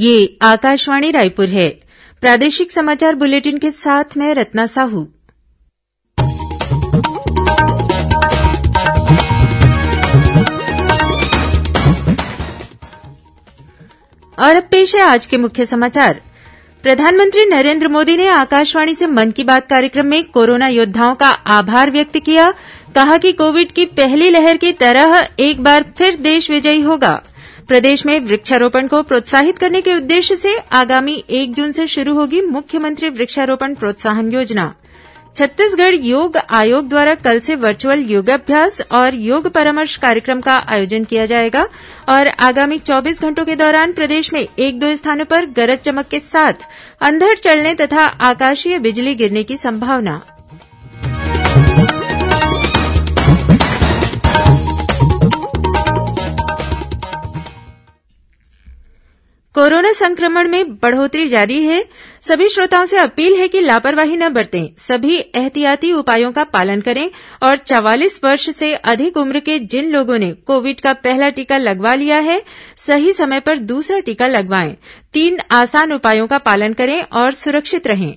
ये आकाशवाणी रायपुर है प्रादेशिक समाचार बुलेटिन के साथ मैं रत्ना साहू और अब पेश है आज के मुख्य समाचार प्रधानमंत्री नरेंद्र मोदी ने आकाशवाणी से मन की बात कार्यक्रम में कोरोना योद्धाओं का आभार व्यक्त किया कहा कि कोविड की पहली लहर की तरह एक बार फिर देश विजयी होगा प्रदेश में वृक्षारोपण को प्रोत्साहित करने के उद्देश्य से आगामी एक जून से शुरू होगी मुख्यमंत्री वृक्षारोपण प्रोत्साहन योजना छत्तीसगढ़ योग आयोग द्वारा कल से वर्चुअल योगाभ्यास और योग परामर्श कार्यक्रम का आयोजन किया जाएगा और आगामी 24 घंटों के दौरान प्रदेश में एक दो स्थानों पर गरज चमक के साथ अंधड़ चलने तथा आकाशीय बिजली गिरने की संभावना कोरोना संक्रमण में बढ़ोतरी जारी है सभी श्रोताओं से अपील है कि लापरवाही न बरतें सभी एहतियाती उपायों का पालन करें और चवालीस वर्ष से अधिक उम्र के जिन लोगों ने कोविड का पहला टीका लगवा लिया है सही समय पर दूसरा टीका लगवाएं तीन आसान उपायों का पालन करें और सुरक्षित रहें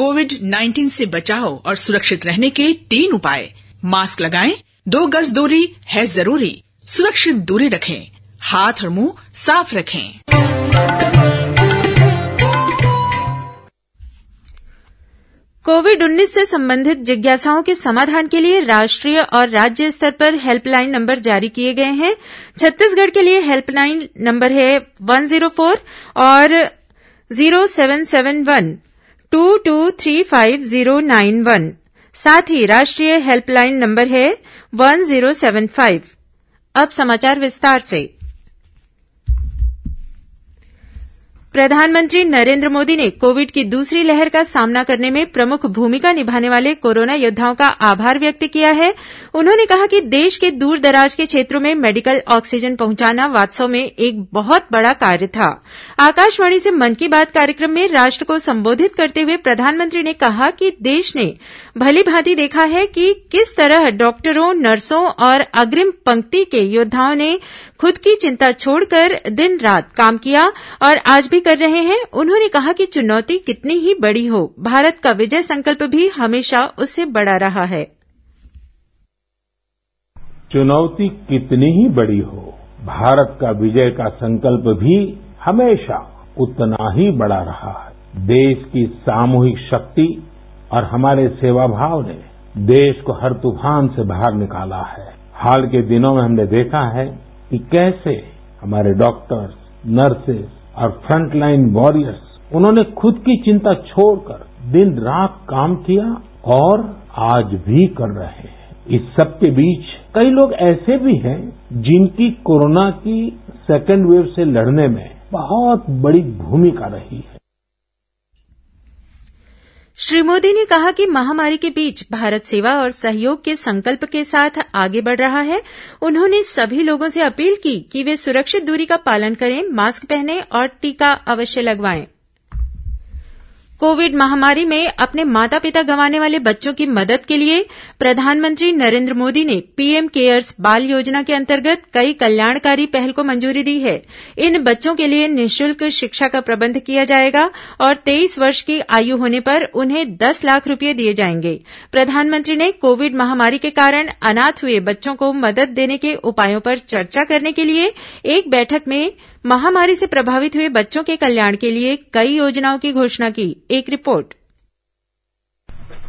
कोविड 19 से बचाव और सुरक्षित रहने के तीन उपाय मास्क लगाएं दो गज दूरी है जरूरी सुरक्षित दूरी रखें हाथ और मुंह साफ रखें कोविड 19 से संबंधित जिज्ञासाओं के समाधान के लिए राष्ट्रीय और राज्य स्तर पर हेल्पलाइन नंबर जारी किए गए हैं छत्तीसगढ़ के लिए हेल्पलाइन नंबर है 104 और 0771 two two three five zero nine one साथ ही राष्ट्रीय हेल्पलाइन नंबर है वन जीरो सेवन फाइव अब समाचार विस्तार से प्रधानमंत्री नरेन्द्र मोदी ने कोविड की दूसरी लहर का सामना करने में प्रमुख भूमिका निभाने वाले कोरोना योद्वाओं का आभार व्यक्त किया है उन्होंने कहा कि देश के दूरदराज के क्षेत्रों में मेडिकल ऑक्सीजन पहुंचाना वास्तव में एक बहुत बड़ा कार्य था आकाशवाणी से मन की बात कार्यक्रम में राष्ट्र को संबोधित करते हुए प्रधानमंत्री ने कहा कि देश ने भलीभांति देखा है कि किस तरह डॉक्टरों नर्सों और अग्रिम पंक्ति के योद्वाओं ने खुद की चिंता छोड़कर दिन रात काम किया और आज भी कर रहे हैं उन्होंने कहा कि चुनौती कितनी ही बड़ी हो भारत का विजय संकल्प भी हमेशा उससे बड़ा रहा है चुनौती कितनी ही बड़ी हो भारत का विजय का संकल्प भी हमेशा उतना ही बड़ा रहा है देश की सामूहिक शक्ति और हमारे सेवा भाव ने देश को हर तूफान से बाहर निकाला है हाल के दिनों में हमने देखा है कि कैसे हमारे डॉक्टर्स नर्सेस और फ्रंट लाइन वॉरियर्स उन्होंने खुद की चिंता छोड़कर दिन रात काम किया और आज भी कर रहे हैं इस सबके बीच कई लोग ऐसे भी हैं जिनकी कोरोना की सेकेंड वेव से लड़ने में बहुत बड़ी भूमिका रही है श्री मोदी ने कहा कि महामारी के बीच भारत सेवा और सहयोग के संकल्प के साथ आगे बढ़ रहा है उन्होंने सभी लोगों से अपील की कि वे सुरक्षित दूरी का पालन करें मास्क पहनें और टीका अवश्य लगवाएं कोविड महामारी में अपने माता पिता गंवाने वाले बच्चों की मदद के लिए प्रधानमंत्री नरेन्द्र मोदी ने पीएम केयर्स बाल योजना के अंतर्गत कई कल्याणकारी पहल को मंजूरी दी है इन बच्चों के लिए निःशुल्क शिक्षा का प्रबंध किया जाएगा और तेईस वर्ष की आयु होने पर उन्हें दस लाख रूपये दिए जाएंगे प्रधानमंत्री ने कोविड महामारी के कारण अनाथ हुए बच्चों को मदद देने के उपायों पर चर्चा करने के लिए एक बैठक में महामारी से प्रभावित हुए बच्चों के कल्याण के लिए कई योजनाओं की घोषणा की एक report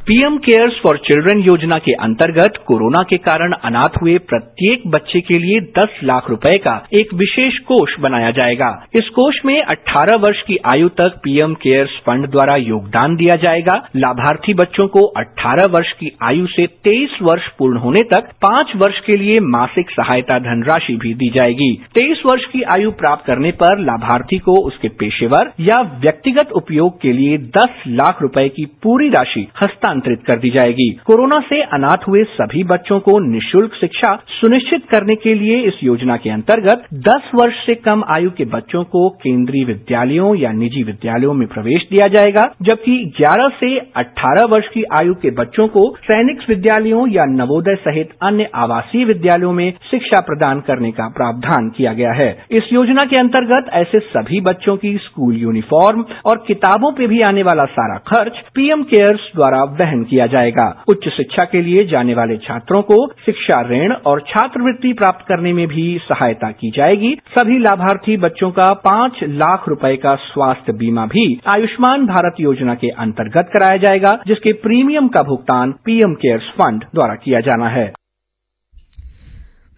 PM cares for children योजना के अंतर्गत कोरोना के कारण अनाथ हुए प्रत्येक बच्चे के लिए दस लाख रुपए का एक विशेष कोष बनाया जाएगा इस कोष में 18 वर्ष की आयु तक पीएम केयर्स फंड द्वारा योगदान दिया जाएगा लाभार्थी बच्चों को 18 वर्ष की आयु से 23 वर्ष पूर्ण होने तक पांच वर्ष के लिए मासिक सहायता धनराशि भी दी जाएगी तेईस वर्ष की आयु प्राप्त करने पर लाभार्थी को उसके पेशेवर या व्यक्तिगत उपयोग के लिए दस लाख रूपये की पूरी राशि हस्ता स्थानांतरित कर दी जाएगी कोरोना से अनाथ हुए सभी बच्चों को निःशुल्क शिक्षा सुनिश्चित करने के लिए इस योजना के अंतर्गत दस वर्ष से कम आयु के बच्चों को केंद्रीय विद्यालयों या निजी विद्यालयों में प्रवेश दिया जाएगा जबकि ग्यारह से अट्ठारह वर्ष की आयु के बच्चों को सैनिक विद्यालयों या नवोदय सहित अन्य आवासीय विद्यालयों में शिक्षा प्रदान करने का प्रावधान किया गया है इस योजना के अंतर्गत ऐसे सभी बच्चों की स्कूल यूनिफॉर्म और किताबों पर भी आने वाला सारा खर्च पीएम केयर्स द्वारा वहन किया जाएगा उच्च शिक्षा के लिए जाने वाले छात्रों को शिक्षा ऋण और छात्रवृत्ति प्राप्त करने में भी सहायता की जाएगी सभी लाभार्थी बच्चों का पांच लाख रूपये का स्वास्थ्य बीमा भी आयुष्मान भारत योजना के अंतर्गत कराया जाएगा जिसके प्रीमियम का भुगतान पीएम केयर्स फंड द्वारा किया जाना है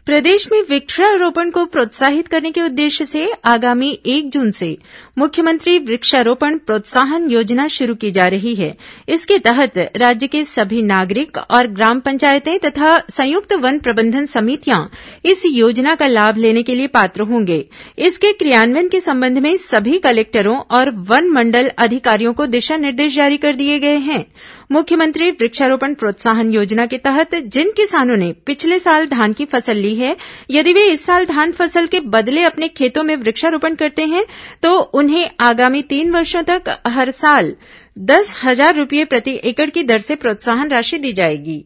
वृक्षारोपण प्रदेश में वृक्षारोपण को प्रोत्साहित करने के उद्देश्य से आगामी एक जून से मुख्यमंत्री वृक्षारोपण प्रोत्साहन योजना शुरू की जा रही है इसके तहत राज्य के सभी नागरिक और ग्राम पंचायतें तथा संयुक्त वन प्रबंधन समितियां इस योजना का लाभ लेने के लिए पात्र होंगे इसके क्रियान्वयन के संबंध में सभी कलेक्टरों और वन मंडल अधिकारियों को दिशा निर्देश जारी कर दिए गए हैं मुख्यमंत्री वृक्षारोपण प्रोत्साहन योजना के तहत जिन किसानों ने पिछले साल धान की फसल ली है यदि वे इस साल धान फसल के बदले अपने खेतों में वृक्षारोपण करते हैं तो उन्हें आगामी तीन वर्षों तक हर साल दस हजार रूपये प्रति एकड़ की दर से प्रोत्साहन राशि दी जाएगी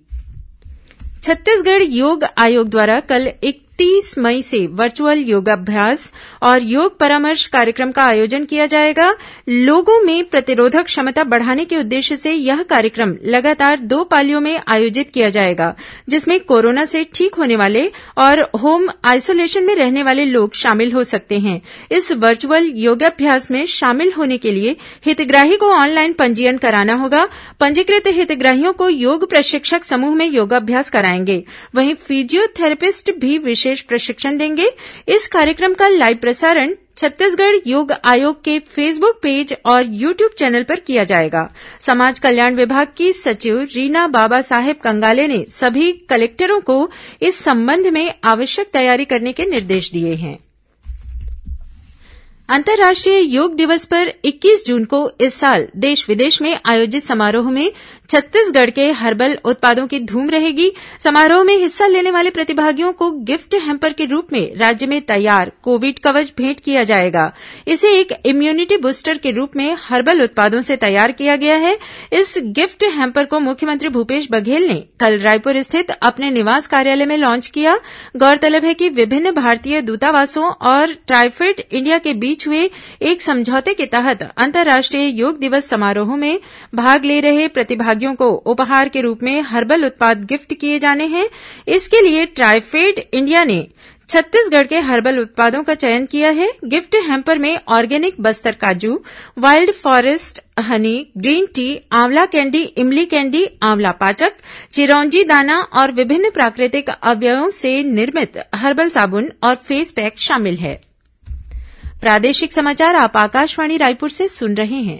छत्तीसगढ़ योग आयोग द्वारा कल एक तीस मई से वर्चुअल योगाभ्यास और योग परामर्श कार्यक्रम का आयोजन किया जाएगा लोगों में प्रतिरोधक क्षमता बढ़ाने के उद्देश्य से यह कार्यक्रम लगातार दो पालियों में आयोजित किया जाएगा जिसमें कोरोना से ठीक होने वाले और होम आइसोलेशन में रहने वाले लोग शामिल हो सकते हैं इस वर्चुअल योगाभ्यास में शामिल होने के लिए हितग्राही को ऑनलाइन पंजीयन कराना होगा पंजीकृत हितग्राहियों को योग प्रशिक्षक समूह में योगाभ्यास कराएंगे वहीं फिजियोथेरेपिस्ट भी विशेष विशेष प्रशिक्षण देंगे इस कार्यक्रम का लाइव प्रसारण छत्तीसगढ़ योग आयोग के फेसबुक पेज और यू ट्यूब चैनल पर किया जाएगा समाज कल्याण विभाग की सचिव रीना बाबा साहेब कंगाले ने सभी कलेक्टरों को इस संबंध में आवश्यक तैयारी करने के निर्देश दिए हैं अंतर्राष्ट्रीय योग दिवस पर 21 जून को इस साल देश विदेश में आयोजित समारोह में छत्तीसगढ़ के हर्बल उत्पादों की धूम रहेगी समारोह में हिस्सा लेने वाले प्रतिभागियों को गिफ्ट हैम्पर के रूप में राज्य में तैयार कोविड कवच भेंट किया जाएगा इसे एक इम्यूनिटी बूस्टर के रूप में हर्बल उत्पादों से तैयार किया गया है इस गिफ्ट हैम्पर को मुख्यमंत्री भूपेश बघेल ने कल रायपुर स्थित अपने निवास कार्यालय में लॉन्च किया गौरतलब है कि विभिन्न भारतीय दूतावासों और ट्राइफेड इंडिया के बीच हुए एक समझौते के तहत अंतर्राष्ट्रीय योग दिवस समारोह में भाग ले रहे प्रतिभागी प्रतिभागियों को उपहार के रूप में हर्बल उत्पाद गिफ्ट किए जाने हैं इसके लिए ट्राइफेड इंडिया ने छत्तीसगढ़ के हर्बल उत्पादों का चयन किया है गिफ्ट हैम्पर में ऑर्गेनिक बस्तर काजू wild forest honey green tea आंवला कैंडी इमली कैंडी आंवला पाचक चिरौंजी दाना और विभिन्न प्राकृतिक अवयवों से निर्मित हर्बल साबुन और फेस पैक शामिल है प्रादेशिक समाचार आप आकाशवाणी रायपुर से सुन रहे हैं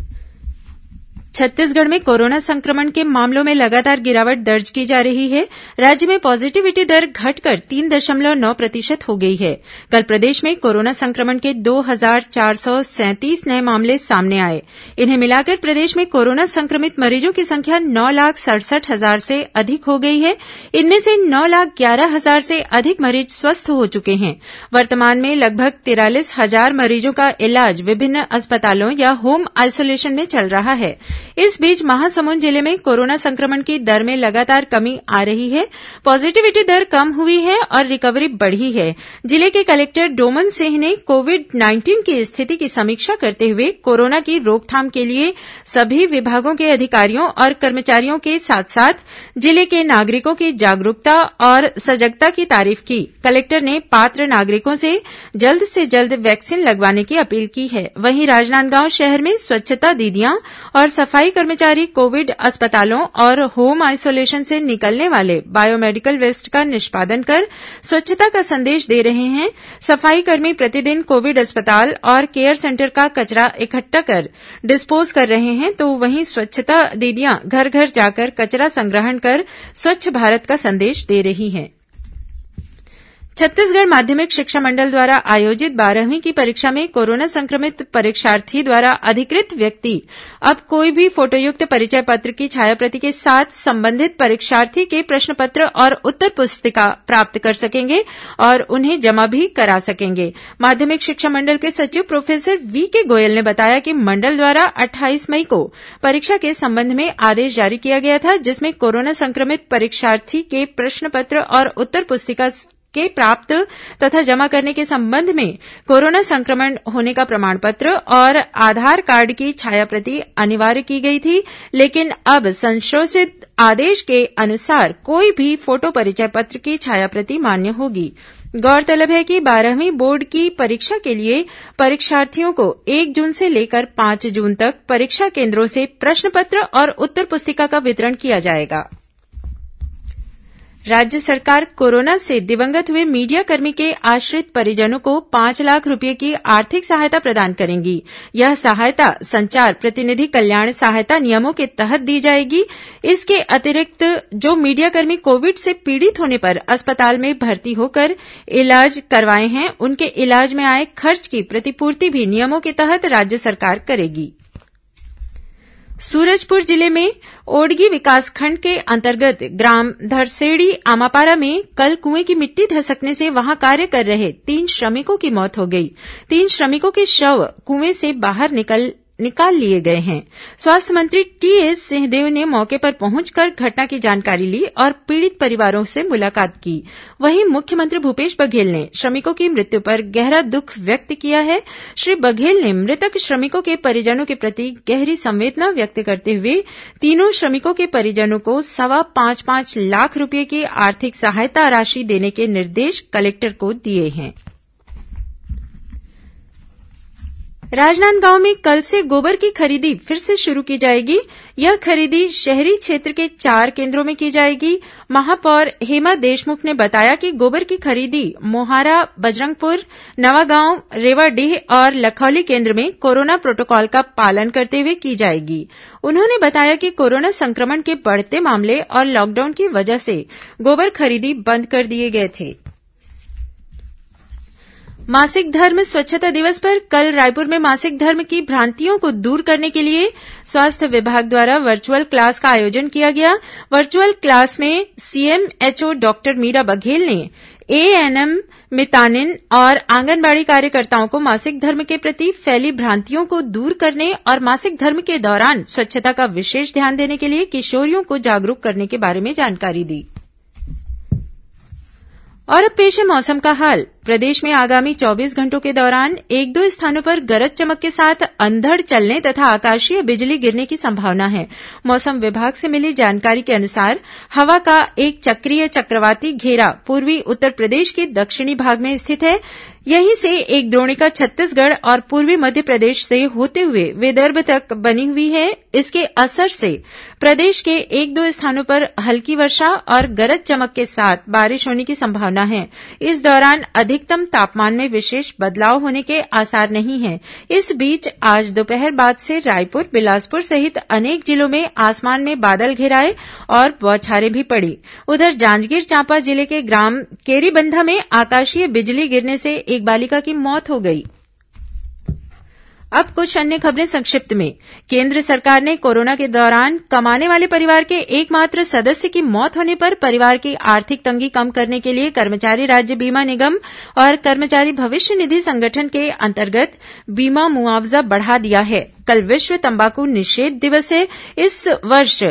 छत्तीसगढ़ में कोरोना संक्रमण के मामलों में लगातार गिरावट दर्ज की जा रही है राज्य में पॉजिटिविटी दर घटकर तीन दशमलव नौ प्रतिशत हो गई है कल प्रदेश में कोरोना संक्रमण के दो हजार चार सौ सैंतीस नये मामले सामने आए इन्हें मिलाकर प्रदेश में कोरोना संक्रमित मरीजों की संख्या नौ लाख सड़सठ हजार से अधिक हो गई है इनमें से नौ लाख ग्यारह हजार से अधिक मरीज स्वस्थ हो चुके हैं वर्तमान में लगभग तिरालीस हजार मरीजों का इलाज विभिन्न अस्पतालों या होम आइसोलेशन में चल रहा है इस बीच महासमुंद जिले में कोरोना संक्रमण की दर में लगातार कमी आ रही है पॉजिटिविटी दर कम हुई है और रिकवरी बढ़ी है जिले के कलेक्टर डोमन सिंह ने कोविड 19 की स्थिति की समीक्षा करते हुए कोरोना की रोकथाम के लिए सभी विभागों के अधिकारियों और कर्मचारियों के साथ साथ जिले के नागरिकों की जागरूकता और सजगता की तारीफ की कलेक्टर ने पात्र नागरिकों से जल्द से जल्द वैक्सीन लगवाने की अपील की है वहीं राजनांदगांव शहर में स्वच्छता दीदियां और सफाई सफाई कर्मचारी कोविड अस्पतालों और होम आइसोलेशन से निकलने वाले बायोमेडिकल वेस्ट का निष्पादन कर स्वच्छता का संदेश दे रहे हैं सफाईकर्मी प्रतिदिन कोविड अस्पताल और केयर सेंटर का कचरा इकट्ठा कर डिस्पोज कर रहे हैं तो वहीं स्वच्छता दीदियां घर घर जाकर कचरा संग्रहण कर स्वच्छ भारत का संदेश दे रही हैं छत्तीसगढ़ माध्यमिक शिक्षा मंडल द्वारा आयोजित बारहवीं की परीक्षा में कोरोना संक्रमित परीक्षार्थी द्वारा अधिकृत व्यक्ति अब कोई भी फोटोयुक्त परिचय पत्र की छायाप्रति के साथ संबंधित परीक्षार्थी के प्रश्न पत्र और उत्तर पुस्तिका प्राप्त कर सकेंगे और उन्हें जमा भी करा सकेंगे माध्यमिक शिक्षा मंडल के सचिव प्रोफेसर वीके गोयल ने बताया कि मंडल द्वारा अट्ठाईस मई को परीक्षा के संबंध में आदेश जारी किया गया था जिसमें कोरोना संक्रमित परीक्षार्थी के प्रश्न पत्र और उत्तर पुस्तिका के प्राप्त तथा जमा करने के संबंध में कोरोना संक्रमण होने का प्रमाण पत्र और आधार कार्ड की छायाप्रति अनिवार्य की गई थी लेकिन अब संशोधित आदेश के अनुसार कोई भी फोटो परिचय पत्र की छायाप्रति मान्य होगी गौरतलब है कि बारहवीं बोर्ड की परीक्षा के लिए परीक्षार्थियों को एक जून से लेकर पांच जून तक परीक्षा केन्द्रों से प्रश्न पत्र और उत्तर पुस्तिका का वितरण किया जाएगा राज्य सरकार कोरोना से दिवंगत हुए मीडियाकर्मी के आश्रित परिजनों को पांच लाख रूपये की आर्थिक सहायता प्रदान करेगी यह सहायता संचार प्रतिनिधि कल्याण सहायता नियमों के तहत दी जाएगी इसके अतिरिक्त जो मीडियाकर्मी कोविड से पीड़ित होने पर अस्पताल में भर्ती होकर इलाज करवाए हैं उनके इलाज में आए खर्च की प्रतिपूर्ति भी नियमों के तहत राज्य सरकार करेगी सूरजपुर जिले में ओडगी विकासखंड के अंतर्गत ग्राम धरसेड़ी आमापारा में कल कुएं की मिट्टी धसकने से वहां कार्य कर रहे तीन श्रमिकों की मौत हो गई तीन श्रमिकों के शव कुएं से बाहर निकल निकाल लिए गए हैं स्वास्थ्य मंत्री टीएस सिंहदेव ने मौके पर पहुंचकर घटना की जानकारी ली और पीड़ित परिवारों से मुलाकात की वहीं मुख्यमंत्री भूपेश बघेल ने श्रमिकों की मृत्यु पर गहरा दुख व्यक्त किया है श्री बघेल ने मृतक श्रमिकों के परिजनों के प्रति गहरी संवेदना व्यक्त करते हुए तीनों श्रमिकों के परिजनों को सवा पांच पांच लाख रूपये की आर्थिक सहायता राशि देने के निर्देश कलेक्टर को दिए हैं राजनांदगांव में कल से गोबर की खरीदी फिर से शुरू की जाएगी यह खरीदी शहरी क्षेत्र के चार केन्द्रों में की जाएगी महापौर हेमा देशमुख ने बताया कि गोबर की खरीदी मोहारा बजरंगपुर नवागांव रेवाडीह और लखौली केन्द्र में कोरोना प्रोटोकॉल का पालन करते हुए की जाएगी उन्होंने बताया कि कोरोना संक्रमण के बढ़ते मामले और लॉकडाउन की वजह से गोबर खरीदी बंद कर दिए गए थे मासिक धर्म स्वच्छता दिवस पर कल रायपुर में मासिक धर्म की भ्रांतियों को दूर करने के लिए स्वास्थ्य विभाग द्वारा वर्चुअल क्लास का आयोजन किया गया वर्चुअल क्लास में सीएमएचओ डॉक्टर मीरा बघेल ने एएनएम मितानिन और आंगनबाड़ी कार्यकर्ताओं को मासिक धर्म के प्रति फैली भ्रांतियों को दूर करने और मासिक धर्म के दौरान स्वच्छता का विशेष ध्यान देने के लिए किशोरियों को जागरूक करने के बारे में जानकारी दी और अब पेश है मौसम का हाल प्रदेश में आगामी चौबीस घंटों के दौरान एक दो स्थानों पर गरज चमक के साथ अंधड़ चलने तथा आकाशीय बिजली गिरने की संभावना है मौसम विभाग से मिली जानकारी के अनुसार हवा का एक चक्रीय चक्रवाती घेरा पूर्वी उत्तर प्रदेश के दक्षिणी भाग में स्थित है यहीं से एक द्रोणिका छत्तीसगढ़ और पूर्वी मध्यप्रदेश से होते हुए विदर्भ तक बनी हुई है इसके असर से प्रदेश के एक दो स्थानों पर हल्की वर्षा और गरज चमक के साथ बारिश होने की संभावना है इस दौरान अधिकतम तापमान में विशेष बदलाव होने के आसार नहीं है इस बीच आज दोपहर बाद से रायपुर बिलासपुर सहित अनेक जिलों में आसमान में बादल घिराए और बौछारें भी पड़ी उधर जांजगीर चांपा जिले के ग्राम केरीबंधा में आकाशीय बिजली गिरने से एक बालिका की मौत हो गई अब कुछ अन्य खबरें संक्षिप्त में केन्द्र सरकार ने कोरोना के दौरान कमाने वाले परिवार के एकमात्र सदस्य की मौत होने पर परिवार की आर्थिक तंगी कम करने के लिए कर्मचारी राज्य बीमा निगम और कर्मचारी भविष्य निधि संगठन के अंतर्गत बीमा मुआवजा बढ़ा दिया है कल विश्व तम्बाकू निषेध दिवस है इस वर्ष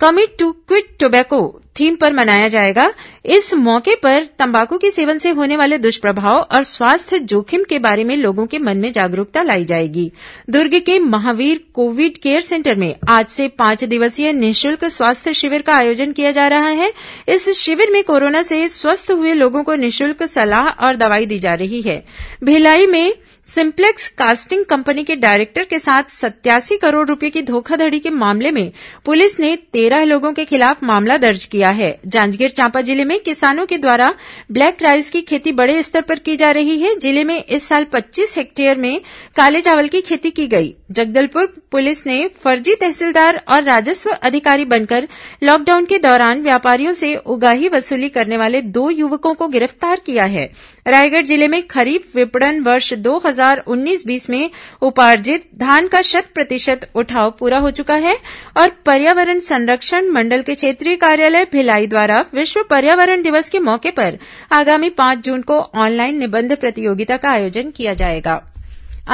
commit to quit tobacco theme पर मनाया जाएगा इस मौके पर तम्बाकू के सेवन से होने वाले दुष्प्रभाव और स्वास्थ्य जोखिम के बारे में लोगों के मन में जागरूकता लाई जाएगी दुर्ग के महावीर कोविड केयर सेंटर में आज से पांच दिवसीय निःशुल्क स्वास्थ्य शिविर का आयोजन किया जा रहा है इस शिविर में कोरोना से स्वस्थ हुए लोगों को निःशुल्क सलाह और दवाई दी जा रही है भिलाई में सिम्प्लेक्स कास्टिंग कंपनी के डायरेक्टर के साथ सत्यासी करोड़ रूपये की धोखाधड़ी के मामले में पुलिस ने तेरह लोगों के खिलाफ मामला दर्ज किया है जांजगीर चांपा जिले में किसानों के द्वारा ब्लैक राइस की खेती बड़े स्तर पर की जा रही है जिले में इस साल पच्चीस हेक्टेयर में काले चावल की खेती की गई जगदलपुर पुलिस ने फर्जी तहसीलदार और राजस्व अधिकारी बनकर लॉकडाउन के दौरान व्यापारियों से उगाही वसूली करने वाले दो युवकों को गिरफ्तार किया है रायगढ़ जिले में खरीफ विपणन वर्ष दो हजार उन्नीस बीस में उपार्जित धान का शत प्रतिशत उठाव पूरा हो चुका है और पर्यावरण संरक्षण मंडल के क्षेत्रीय कार्यालय भिलाई द्वारा विश्व पर्यावरण दिवस के मौके पर आगामी पांच जून को ऑनलाइन निबंध प्रतियोगिता का आयोजन किया जाएगा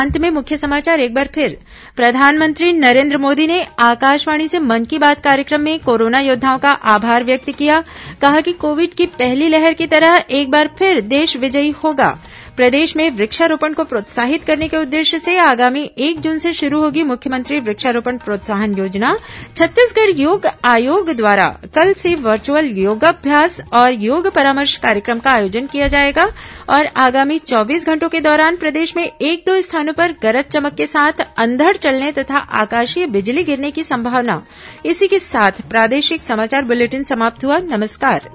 अंत में मुख्य समाचार एक बार फिर प्रधानमंत्री नरेंद्र मोदी ने आकाशवाणी से मन की बात कार्यक्रम में कोरोना योद्वाओं का आभार व्यक्त किया कहा कि कोविड की पहली लहर की तरह एक बार फिर देश विजयी होगा प्रदेश में वृक्षारोपण को प्रोत्साहित करने के उद्देश्य से आगामी एक जून से शुरू होगी मुख्यमंत्री वृक्षारोपण प्रोत्साहन योजना छत्तीसगढ़ योग आयोग द्वारा कल से वर्चुअल योगाभ्यास और योग परामर्श कार्यक्रम का आयोजन किया जाएगा और आगामी चौबीस घंटों के दौरान प्रदेश में एक दो स्थानों पर गरज चमक के साथ अंधड़ चलने तथा आकाशीय बिजली गिरने की संभावना इसी के साथ प्रादेशिक समाचार बुलेटिन समाप्त हुआ नमस्कार